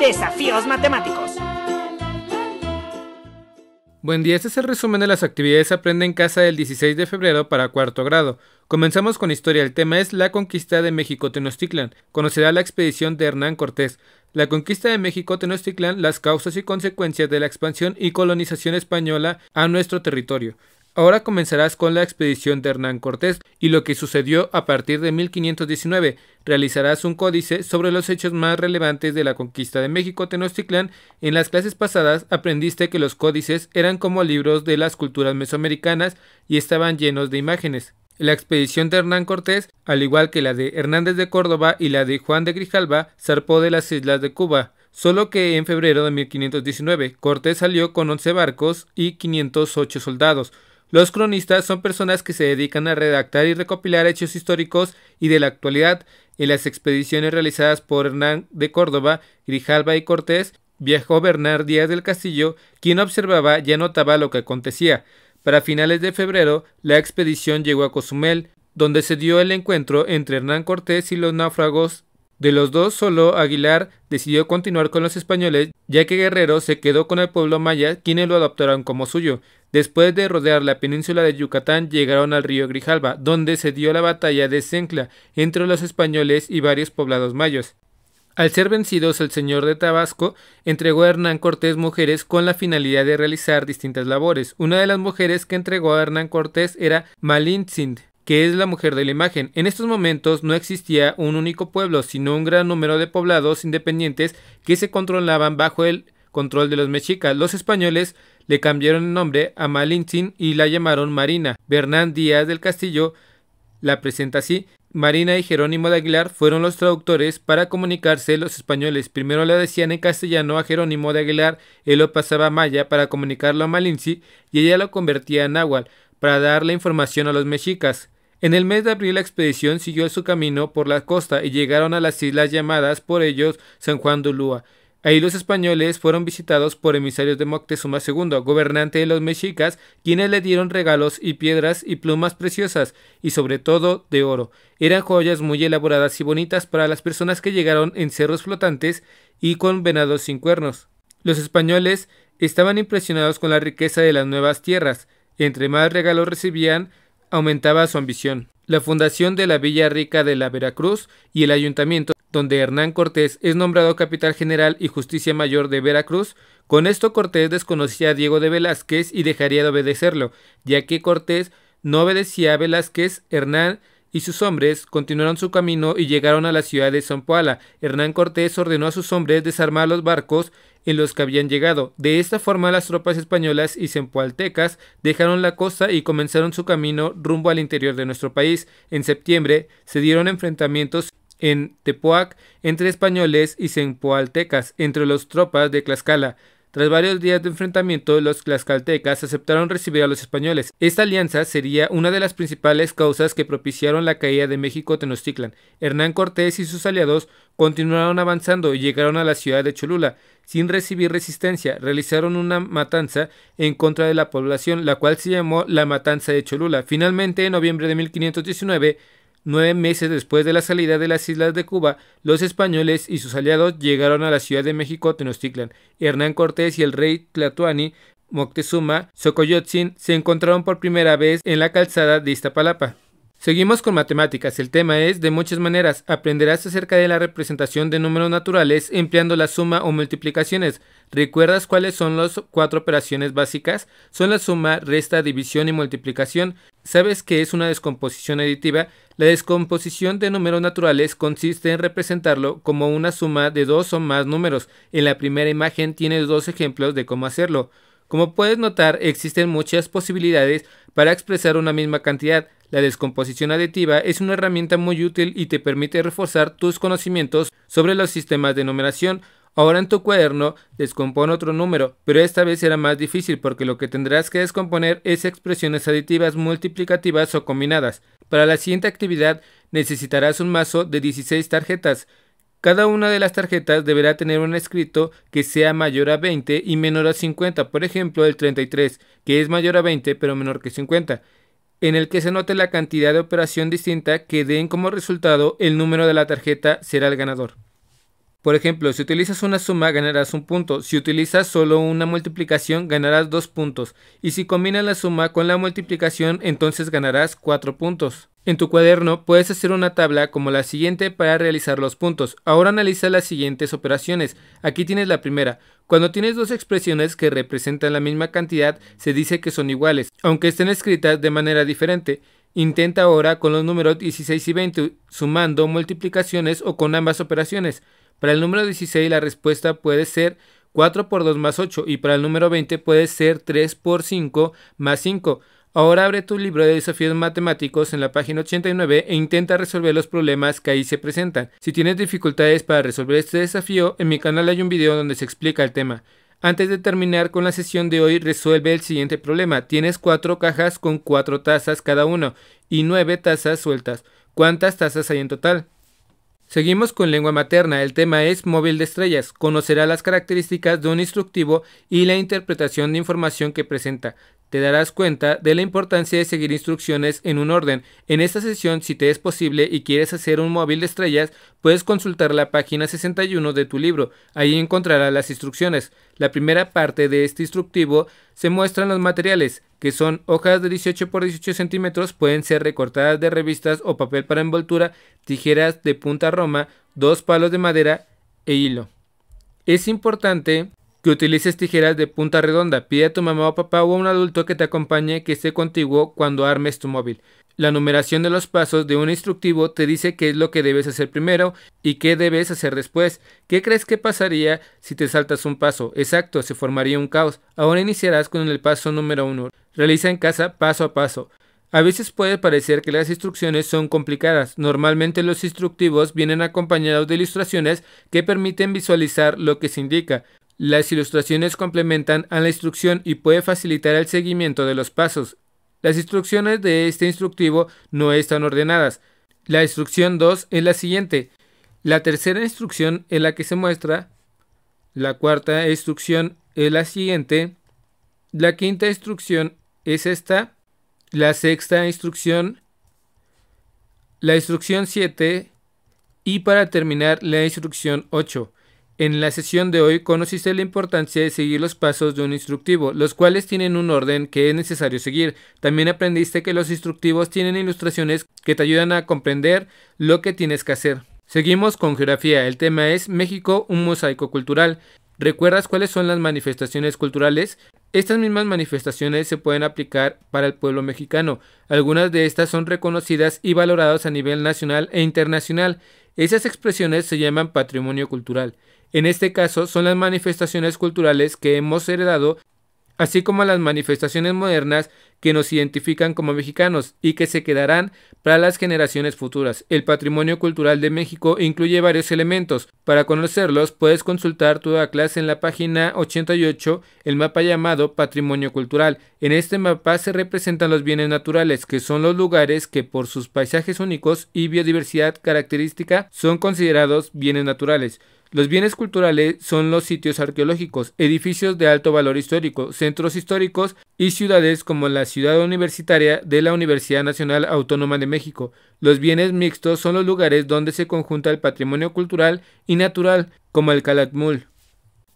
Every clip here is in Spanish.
Desafíos matemáticos. Buen día, este es el resumen de las actividades Aprende en Casa del 16 de febrero para cuarto grado. Comenzamos con historia. El tema es la conquista de México Tenochtitlan. Conocerá la expedición de Hernán Cortés. La conquista de México Tenochtitlan, las causas y consecuencias de la expansión y colonización española a nuestro territorio. Ahora comenzarás con la expedición de Hernán Cortés y lo que sucedió a partir de 1519. Realizarás un códice sobre los hechos más relevantes de la conquista de México Tenochtitlán. En las clases pasadas aprendiste que los códices eran como libros de las culturas mesoamericanas y estaban llenos de imágenes. La expedición de Hernán Cortés, al igual que la de Hernández de Córdoba y la de Juan de Grijalva, zarpó de las islas de Cuba, solo que en febrero de 1519 Cortés salió con 11 barcos y 508 soldados, los cronistas son personas que se dedican a redactar y recopilar hechos históricos y de la actualidad. En las expediciones realizadas por Hernán de Córdoba, Grijalva y Cortés, viajó Bernard Díaz del Castillo, quien observaba y anotaba lo que acontecía. Para finales de febrero, la expedición llegó a Cozumel, donde se dio el encuentro entre Hernán Cortés y los náufragos de los dos, solo Aguilar decidió continuar con los españoles, ya que Guerrero se quedó con el pueblo maya, quienes lo adoptaron como suyo. Después de rodear la península de Yucatán, llegaron al río Grijalva, donde se dio la batalla de Sencla entre los españoles y varios poblados mayos. Al ser vencidos, el señor de Tabasco entregó a Hernán Cortés mujeres con la finalidad de realizar distintas labores. Una de las mujeres que entregó a Hernán Cortés era Malintzin, que es la mujer de la imagen. En estos momentos no existía un único pueblo, sino un gran número de poblados independientes que se controlaban bajo el control de los mexicas. Los españoles le cambiaron el nombre a Malintzin y la llamaron Marina. Bernán Díaz del Castillo la presenta así. Marina y Jerónimo de Aguilar fueron los traductores para comunicarse los españoles. Primero le decían en castellano a Jerónimo de Aguilar, él lo pasaba a Maya para comunicarlo a Malintzin y ella lo convertía en Nahual, para dar la información a los mexicas. En el mes de abril la expedición siguió su camino por la costa y llegaron a las islas llamadas por ellos San Juan de Ulúa. Ahí los españoles fueron visitados por emisarios de Moctezuma II, gobernante de los mexicas, quienes le dieron regalos y piedras y plumas preciosas, y sobre todo de oro. Eran joyas muy elaboradas y bonitas para las personas que llegaron en cerros flotantes y con venados sin cuernos. Los españoles estaban impresionados con la riqueza de las nuevas tierras. Entre más regalos recibían, aumentaba su ambición. La fundación de la Villa Rica de la Veracruz y el ayuntamiento donde Hernán Cortés es nombrado capital general y justicia mayor de Veracruz, con esto Cortés desconocía a Diego de Velázquez y dejaría de obedecerlo, ya que Cortés no obedecía a Velázquez, Hernán y sus hombres continuaron su camino y llegaron a la ciudad de Zampoala. Hernán Cortés ordenó a sus hombres desarmar los barcos en los que habían llegado. De esta forma las tropas españolas y zampoaltecas dejaron la costa y comenzaron su camino rumbo al interior de nuestro país. En septiembre se dieron enfrentamientos en Tepoac entre españoles y zampoaltecas entre las tropas de Tlaxcala. Tras varios días de enfrentamiento, los tlaxcaltecas aceptaron recibir a los españoles. Esta alianza sería una de las principales causas que propiciaron la caída de México Tenochtitlan. Hernán Cortés y sus aliados continuaron avanzando y llegaron a la ciudad de Cholula. Sin recibir resistencia, realizaron una matanza en contra de la población, la cual se llamó la Matanza de Cholula. Finalmente, en noviembre de 1519, Nueve meses después de la salida de las islas de Cuba, los españoles y sus aliados llegaron a la ciudad de México Tenochtitlan. Hernán Cortés y el rey Tlatuani Moctezuma Xocoyotzin se encontraron por primera vez en la calzada de Iztapalapa. Seguimos con matemáticas. El tema es, de muchas maneras, aprenderás acerca de la representación de números naturales empleando la suma o multiplicaciones. ¿Recuerdas cuáles son las cuatro operaciones básicas? Son la suma, resta, división y multiplicación. ¿Sabes qué es una descomposición aditiva? La descomposición de números naturales consiste en representarlo como una suma de dos o más números. En la primera imagen tienes dos ejemplos de cómo hacerlo. Como puedes notar, existen muchas posibilidades para expresar una misma cantidad. La descomposición aditiva es una herramienta muy útil y te permite reforzar tus conocimientos sobre los sistemas de numeración. Ahora en tu cuaderno descompone otro número, pero esta vez será más difícil porque lo que tendrás que descomponer es expresiones aditivas multiplicativas o combinadas. Para la siguiente actividad necesitarás un mazo de 16 tarjetas. Cada una de las tarjetas deberá tener un escrito que sea mayor a 20 y menor a 50, por ejemplo el 33, que es mayor a 20 pero menor que 50 en el que se note la cantidad de operación distinta que den como resultado el número de la tarjeta será el ganador. Por ejemplo, si utilizas una suma ganarás un punto, si utilizas solo una multiplicación ganarás dos puntos y si combinas la suma con la multiplicación entonces ganarás cuatro puntos. En tu cuaderno puedes hacer una tabla como la siguiente para realizar los puntos. Ahora analiza las siguientes operaciones. Aquí tienes la primera. Cuando tienes dos expresiones que representan la misma cantidad, se dice que son iguales, aunque estén escritas de manera diferente. Intenta ahora con los números 16 y 20, sumando multiplicaciones o con ambas operaciones. Para el número 16 la respuesta puede ser 4 por 2 más 8 y para el número 20 puede ser 3 por 5 más 5. Ahora abre tu libro de desafíos matemáticos en la página 89 e intenta resolver los problemas que ahí se presentan. Si tienes dificultades para resolver este desafío, en mi canal hay un video donde se explica el tema. Antes de terminar con la sesión de hoy, resuelve el siguiente problema. Tienes cuatro cajas con cuatro tazas cada uno y nueve tazas sueltas. ¿Cuántas tazas hay en total? Seguimos con lengua materna, el tema es móvil de estrellas, conocerá las características de un instructivo y la interpretación de información que presenta te darás cuenta de la importancia de seguir instrucciones en un orden. En esta sesión, si te es posible y quieres hacer un móvil de estrellas, puedes consultar la página 61 de tu libro. Ahí encontrarás las instrucciones. La primera parte de este instructivo se muestran los materiales, que son hojas de 18 por 18 centímetros, pueden ser recortadas de revistas o papel para envoltura, tijeras de punta roma, dos palos de madera e hilo. Es importante que utilices tijeras de punta redonda. Pide a tu mamá o papá o a un adulto que te acompañe que esté contigo cuando armes tu móvil. La numeración de los pasos de un instructivo te dice qué es lo que debes hacer primero y qué debes hacer después. ¿Qué crees que pasaría si te saltas un paso? Exacto, se formaría un caos. Ahora iniciarás con el paso número 1. Realiza en casa paso a paso. A veces puede parecer que las instrucciones son complicadas. Normalmente los instructivos vienen acompañados de ilustraciones que permiten visualizar lo que se indica. Las ilustraciones complementan a la instrucción y puede facilitar el seguimiento de los pasos. Las instrucciones de este instructivo no están ordenadas. La instrucción 2 es la siguiente. La tercera instrucción es la que se muestra. La cuarta instrucción es la siguiente. La quinta instrucción es esta. La sexta instrucción. La instrucción 7. Y para terminar, la instrucción 8. En la sesión de hoy conociste la importancia de seguir los pasos de un instructivo, los cuales tienen un orden que es necesario seguir. También aprendiste que los instructivos tienen ilustraciones que te ayudan a comprender lo que tienes que hacer. Seguimos con geografía. El tema es México, un mosaico cultural. ¿Recuerdas cuáles son las manifestaciones culturales? Estas mismas manifestaciones se pueden aplicar para el pueblo mexicano. Algunas de estas son reconocidas y valoradas a nivel nacional e internacional. Esas expresiones se llaman patrimonio cultural. En este caso son las manifestaciones culturales que hemos heredado así como las manifestaciones modernas que nos identifican como mexicanos y que se quedarán para las generaciones futuras. El patrimonio cultural de México incluye varios elementos. Para conocerlos puedes consultar tu clase en la página 88, el mapa llamado Patrimonio Cultural. En este mapa se representan los bienes naturales, que son los lugares que por sus paisajes únicos y biodiversidad característica son considerados bienes naturales. Los bienes culturales son los sitios arqueológicos, edificios de alto valor histórico, centros históricos y ciudades como la ciudad universitaria de la Universidad Nacional Autónoma de México. Los bienes mixtos son los lugares donde se conjunta el patrimonio cultural y natural, como el Calatmul.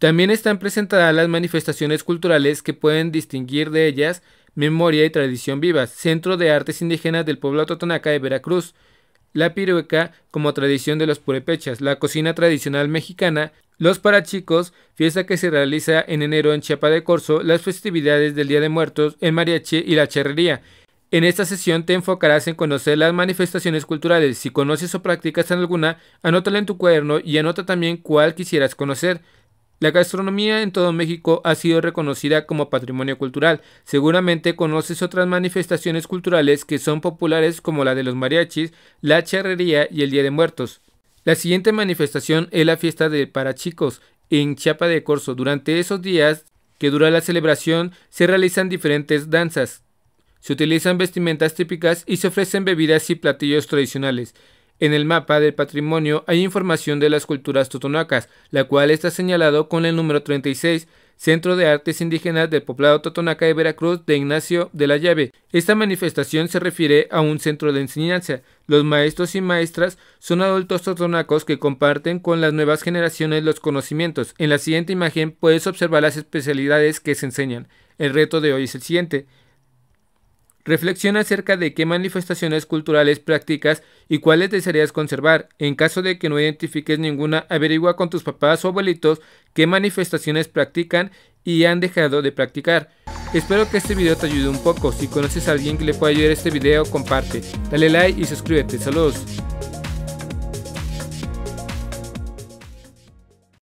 También están presentadas las manifestaciones culturales que pueden distinguir de ellas Memoria y Tradición Vivas, Centro de Artes Indígenas del Pueblo Totonaca de Veracruz, la pirueca como tradición de los purepechas, la cocina tradicional mexicana, los parachicos, fiesta que se realiza en enero en Chiapa de Corzo, las festividades del Día de Muertos, el mariachi y la charrería. En esta sesión te enfocarás en conocer las manifestaciones culturales. Si conoces o practicas alguna, anótala en tu cuaderno y anota también cuál quisieras conocer. La gastronomía en todo México ha sido reconocida como patrimonio cultural. Seguramente conoces otras manifestaciones culturales que son populares como la de los mariachis, la charrería y el Día de Muertos. La siguiente manifestación es la fiesta de parachicos en Chiapa de Corzo. Durante esos días que dura la celebración se realizan diferentes danzas. Se utilizan vestimentas típicas y se ofrecen bebidas y platillos tradicionales. En el mapa del patrimonio hay información de las culturas totonacas, la cual está señalado con el número 36, Centro de Artes Indígenas del Poblado Totonaca de Veracruz de Ignacio de la Llave. Esta manifestación se refiere a un centro de enseñanza. Los maestros y maestras son adultos totonacos que comparten con las nuevas generaciones los conocimientos. En la siguiente imagen puedes observar las especialidades que se enseñan. El reto de hoy es el siguiente. Reflexiona acerca de qué manifestaciones culturales practicas y cuáles desearías conservar. En caso de que no identifiques ninguna, averigua con tus papás o abuelitos qué manifestaciones practican y han dejado de practicar. Espero que este video te ayude un poco. Si conoces a alguien que le pueda ayudar este video, comparte. Dale like y suscríbete. Saludos.